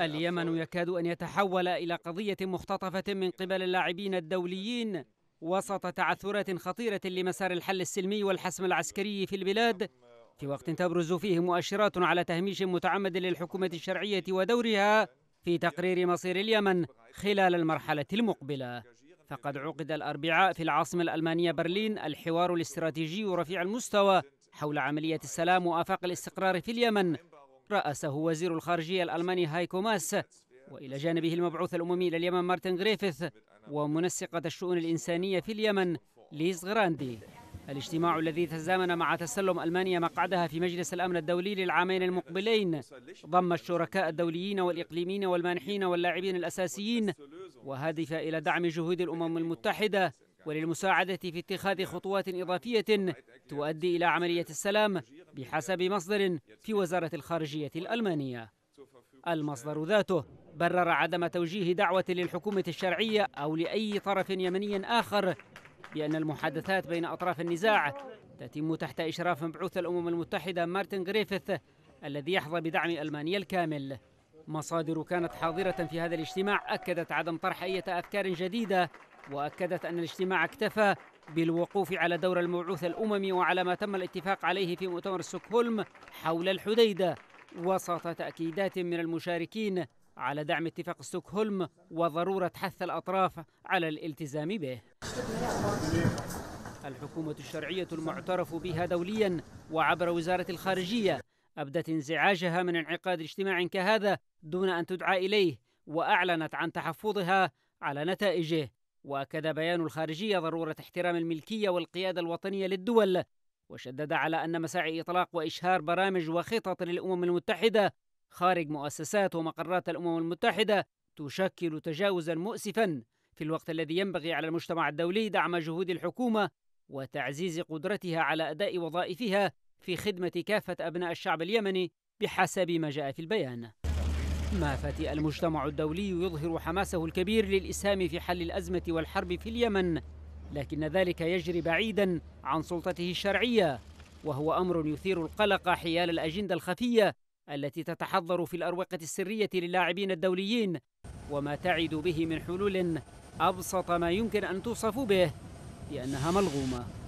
اليمن يكاد أن يتحول إلى قضية مختطفة من قبل اللاعبين الدوليين وسط تعثرات خطيرة لمسار الحل السلمي والحسم العسكري في البلاد في وقت تبرز فيه مؤشرات على تهميش متعمد للحكومة الشرعية ودورها في تقرير مصير اليمن خلال المرحلة المقبلة فقد عقد الأربعاء في العاصمة الألمانية برلين الحوار الاستراتيجي رفيع المستوى حول عملية السلام وآفاق الاستقرار في اليمن رأسه وزير الخارجية الألماني هايكو ماس وإلى جانبه المبعوث الأممي إلى اليمن مارتن غريفيث ومنسقة الشؤون الإنسانية في اليمن ليز غراندي الاجتماع الذي تزامن مع تسلم ألمانيا مقعدها في مجلس الأمن الدولي للعامين المقبلين ضم الشركاء الدوليين والإقليميين والمانحين واللاعبين الأساسيين وهادف إلى دعم جهود الأمم المتحدة وللمساعدة في اتخاذ خطوات إضافية تؤدي إلى عملية السلام بحسب مصدر في وزارة الخارجية الألمانية المصدر ذاته برر عدم توجيه دعوة للحكومة الشرعية أو لأي طرف يمني آخر بأن المحادثات بين أطراف النزاع تتم تحت إشراف مبعوث الأمم المتحدة مارتن غريفيث الذي يحظى بدعم ألمانيا الكامل مصادر كانت حاضرة في هذا الاجتماع أكدت عدم طرح أي أفكار جديدة وأكدت أن الاجتماع اكتفى بالوقوف على دور المبعوث الأممي وعلى ما تم الاتفاق عليه في مؤتمر ستوكهولم حول الحديدة وسط تأكيدات من المشاركين على دعم اتفاق ستوكهولم وضرورة حث الأطراف على الالتزام به الحكومة الشرعية المعترف بها دوليا وعبر وزارة الخارجية أبدت انزعاجها من انعقاد اجتماع كهذا دون أن تدعى إليه وأعلنت عن تحفظها على نتائجه واكد بيان الخارجيه ضروره احترام الملكيه والقياده الوطنيه للدول وشدد على ان مساعي اطلاق واشهار برامج وخطط للامم المتحده خارج مؤسسات ومقرات الامم المتحده تشكل تجاوزا مؤسفا في الوقت الذي ينبغي على المجتمع الدولي دعم جهود الحكومه وتعزيز قدرتها على اداء وظائفها في خدمه كافه ابناء الشعب اليمني بحسب ما جاء في البيان ما فاتئ المجتمع الدولي يظهر حماسه الكبير للإسهام في حل الأزمة والحرب في اليمن لكن ذلك يجري بعيدا عن سلطته الشرعية وهو أمر يثير القلق حيال الأجندة الخفية التي تتحضر في الأروقة السرية للاعبين الدوليين وما تعد به من حلول أبسط ما يمكن أن توصف به لأنها ملغومة